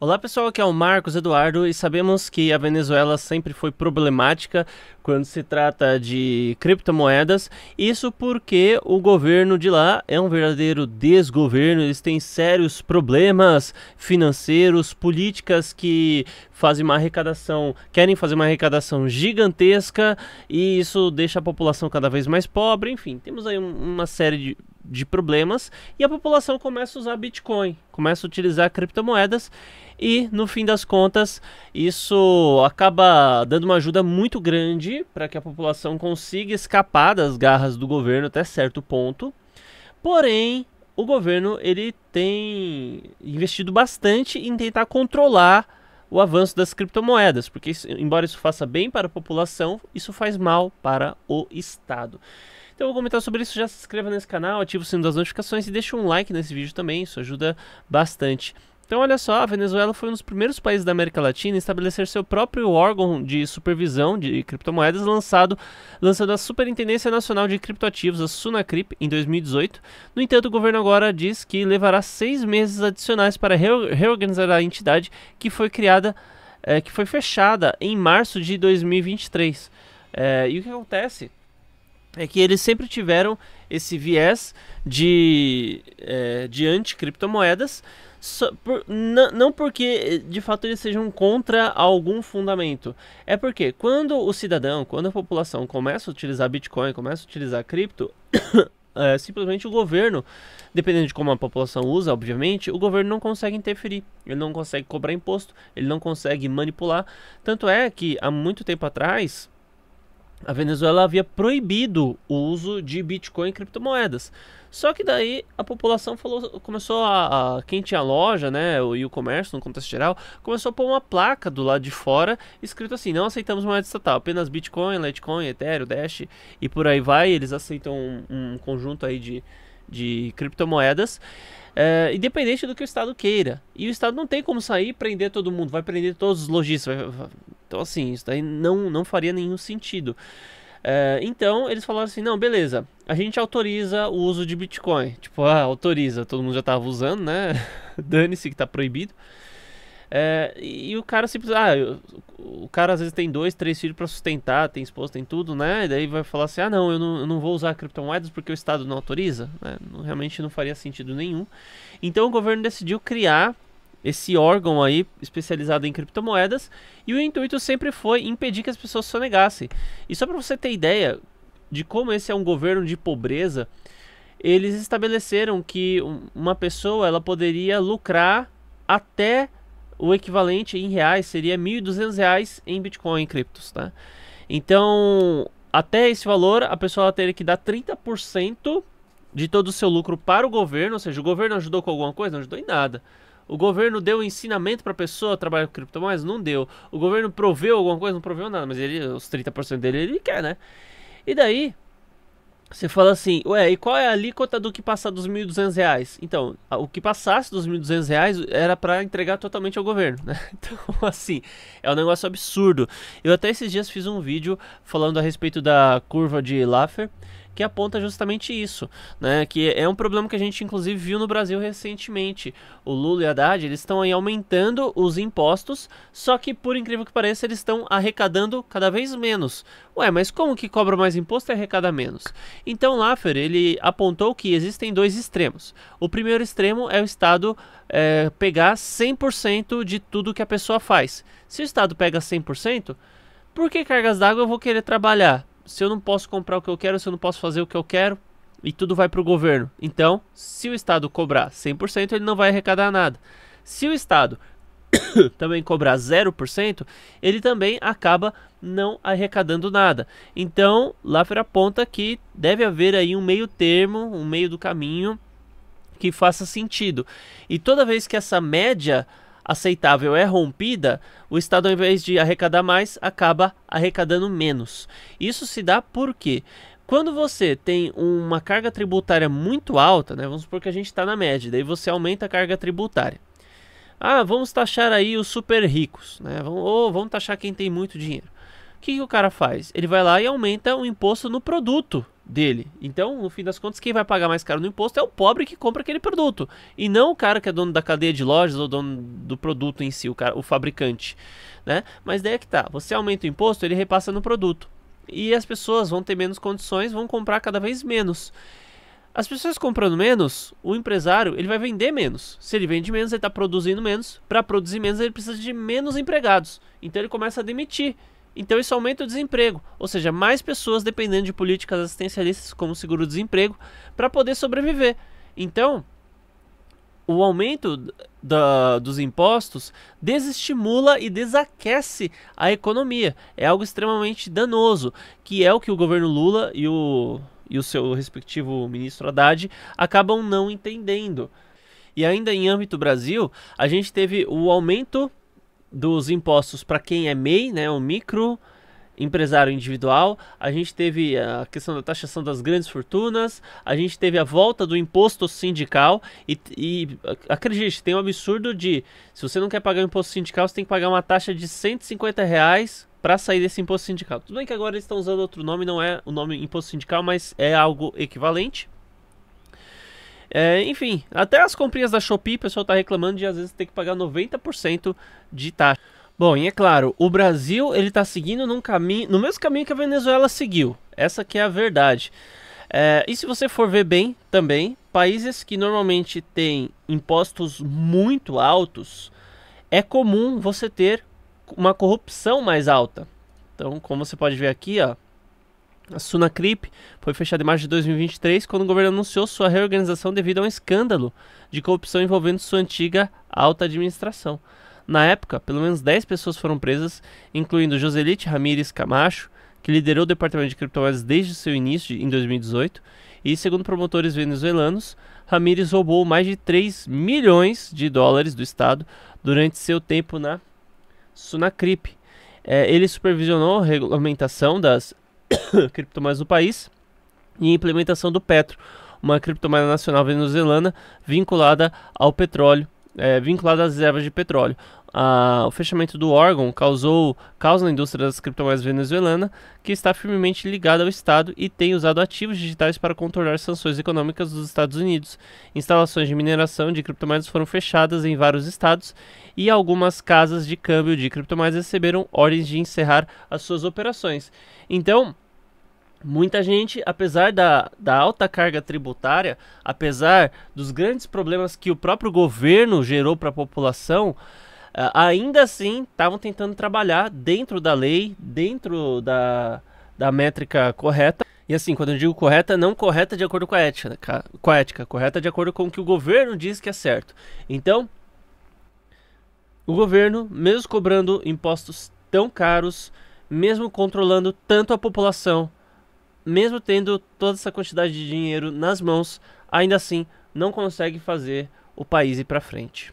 Olá pessoal, aqui é o Marcos Eduardo e sabemos que a Venezuela sempre foi problemática quando se trata de criptomoedas. Isso porque o governo de lá é um verdadeiro desgoverno, eles têm sérios problemas financeiros, políticas que fazem uma arrecadação, querem fazer uma arrecadação gigantesca e isso deixa a população cada vez mais pobre. Enfim, temos aí uma série de de problemas e a população começa a usar Bitcoin, começa a utilizar criptomoedas e no fim das contas isso acaba dando uma ajuda muito grande para que a população consiga escapar das garras do governo até certo ponto. Porém, o governo ele tem investido bastante em tentar controlar o avanço das criptomoedas, porque isso, embora isso faça bem para a população, isso faz mal para o Estado. Então eu vou comentar sobre isso. Já se inscreva nesse canal, ativa o sino das notificações e deixa um like nesse vídeo também. Isso ajuda bastante. Então, olha só, a Venezuela foi um dos primeiros países da América Latina a estabelecer seu próprio órgão de supervisão de criptomoedas, lançado, lançando a Superintendência Nacional de Criptoativos, a Sunacrip, em 2018. No entanto, o governo agora diz que levará seis meses adicionais para reorganizar a entidade que foi criada, é, que foi fechada em março de 2023. É, eh, e o que acontece? é que eles sempre tiveram esse viés de, é, de anti-criptomoedas, por, não porque eh, de fato eles sejam contra algum fundamento. É porque quando o cidadão, quando a população começa a utilizar Bitcoin, começa a utilizar cripto, é, simplesmente o governo, dependendo de como a população usa, obviamente, o governo não consegue interferir, ele não consegue cobrar imposto, ele não consegue manipular. Tanto é que há muito tempo atrás a Venezuela havia proibido o uso de Bitcoin e criptomoedas. Só que daí a população falou, começou a, a quem tinha loja, né, e o comércio no contexto geral, começou a pôr uma placa do lado de fora escrito assim: "Não aceitamos moeda estatal, apenas Bitcoin, Litecoin, Ethereum, Dash e por aí vai". Eles aceitam um, um conjunto aí de de criptomoedas, é, independente do que o Estado queira. E o Estado não tem como sair e prender todo mundo, vai prender todos os lojistas. Então, assim, isso daí não, não faria nenhum sentido. É, então, eles falaram assim: não, beleza, a gente autoriza o uso de Bitcoin. Tipo, ah, autoriza, todo mundo já estava usando, né? Dane-se que está proibido. É, e o cara simples. Ah, eu, o cara às vezes tem dois, três filhos para sustentar, tem esposa, tem tudo, né? E daí vai falar assim: ah, não, eu não, eu não vou usar criptomoedas porque o Estado não autoriza. Né? Não, realmente não faria sentido nenhum. Então o governo decidiu criar esse órgão aí especializado em criptomoedas e o intuito sempre foi impedir que as pessoas sonegassem. E só para você ter ideia de como esse é um governo de pobreza, eles estabeleceram que uma pessoa ela poderia lucrar até o equivalente em reais seria R$ 1.200 em Bitcoin, em criptos, tá? Então, até esse valor, a pessoa teria que dar 30% de todo o seu lucro para o governo, ou seja, o governo ajudou com alguma coisa? Não ajudou em nada. O governo deu ensinamento para a pessoa trabalhar com criptomoedas? Não deu. O governo proveu alguma coisa? Não proveu nada, mas ele, os 30% dele ele quer, né? E daí, você fala assim, ué, e qual é a alíquota do que passar dos 1.200 reais? Então, o que passasse dos 1.200 reais era para entregar totalmente ao governo, né? Então, assim, é um negócio absurdo. Eu até esses dias fiz um vídeo falando a respeito da curva de Laffer, que aponta justamente isso, né? Que é um problema que a gente inclusive viu no Brasil recentemente. O Lula e a Haddad, eles estão aí aumentando os impostos, só que por incrível que pareça, eles estão arrecadando cada vez menos. Ué, mas como que cobra mais imposto e arrecada menos? Então Laffer, ele apontou que existem dois extremos. O primeiro extremo é o Estado é, pegar 100% de tudo que a pessoa faz. Se o Estado pega 100%, por que cargas d'água eu vou querer trabalhar? se eu não posso comprar o que eu quero, se eu não posso fazer o que eu quero, e tudo vai para o governo. Então, se o Estado cobrar 100%, ele não vai arrecadar nada. Se o Estado também cobrar 0%, ele também acaba não arrecadando nada. Então, Laffer aponta que deve haver aí um meio termo, um meio do caminho que faça sentido. E toda vez que essa média aceitável é rompida, o Estado, ao invés de arrecadar mais, acaba arrecadando menos. Isso se dá porque quando você tem uma carga tributária muito alta, né, vamos supor que a gente está na média, daí você aumenta a carga tributária. Ah, vamos taxar aí os super ricos, né? Ou vamos taxar quem tem muito dinheiro. O que, que o cara faz? Ele vai lá e aumenta o imposto no produto dele. Então, no fim das contas, quem vai pagar mais caro no imposto é o pobre que compra aquele produto. E não o cara que é dono da cadeia de lojas ou dono do produto em si, o, cara, o fabricante. Né? Mas daí é que tá. Você aumenta o imposto, ele repassa no produto. E as pessoas vão ter menos condições, vão comprar cada vez menos. As pessoas comprando menos, o empresário ele vai vender menos. Se ele vende menos, ele está produzindo menos. Para produzir menos, ele precisa de menos empregados. Então ele começa a demitir. Então isso aumenta o desemprego, ou seja, mais pessoas dependendo de políticas assistencialistas como seguro-desemprego para poder sobreviver. Então, o aumento da, dos impostos desestimula e desaquece a economia. É algo extremamente danoso, que é o que o governo Lula e o, e o seu respectivo ministro Haddad acabam não entendendo. E ainda em âmbito Brasil, a gente teve o aumento dos impostos para quem é MEI, né, um micro empresário individual, a gente teve eh, a questão da taxação das grandes fortunas, a gente teve a volta do imposto sindical e, e eh, acredite, tem um absurdo de se você não quer pagar o imposto sindical, você tem que pagar uma taxa de 150 reais para sair desse imposto sindical. Tudo bem que agora eles estão usando outro nome, não é o nome imposto sindical, mas é algo equivalente. É, enfim, até as comprinhas da Shopee, o pessoal está reclamando de às vezes ter que pagar 90% de taxa. Bom, e é claro, o Brasil ele está seguindo num caminho, no mesmo caminho que a Venezuela seguiu. Essa que é a verdade. É, e se você for ver bem também, países que normalmente têm impostos muito altos, é comum você ter uma corrupção mais alta. Então, como você pode ver aqui, ó, a Sunacrip foi fechada em março de 2023 quando o governo anunciou sua reorganização devido a um escândalo de corrupção envolvendo sua antiga alta administração. Na época, pelo menos 10 pessoas foram presas, incluindo Joselite Ramírez Camacho, que liderou o departamento de criptomoedas desde seu início em 2018, e segundo promotores venezuelanos, Ramírez roubou mais de 3 milhões de dólares do Estado durante seu tempo na Sunacrip. É, ele supervisionou a regulamentação das criptomoedas do país e a implementação do Petro, uma criptomoeda nacional venezuelana vinculada ao petróleo, é, vinculada às reservas de petróleo a, o fechamento do órgão causou causa na indústria das criptomoedas venezuelana, que está firmemente ligada ao Estado e tem usado ativos digitais para contornar sanções econômicas dos Estados Unidos. Instalações de mineração de criptomoedas foram fechadas em vários estados e algumas casas de câmbio de criptomoedas receberam ordens de encerrar as suas operações. Então, Muita gente, apesar da, da alta carga tributária, apesar dos grandes problemas que o próprio governo gerou para a população, ah, ainda assim, estavam tentando trabalhar dentro da lei, dentro da, da métrica correta. E assim, quando eu digo correta, não correta de acordo com a ética, com a ética correta de acordo com o que o governo diz que é certo. Então, o governo, mesmo cobrando impostos tão caros, mesmo controlando tanto a população, mesmo tendo toda essa quantidade de dinheiro nas mãos, ainda assim não consegue fazer o país ir para frente.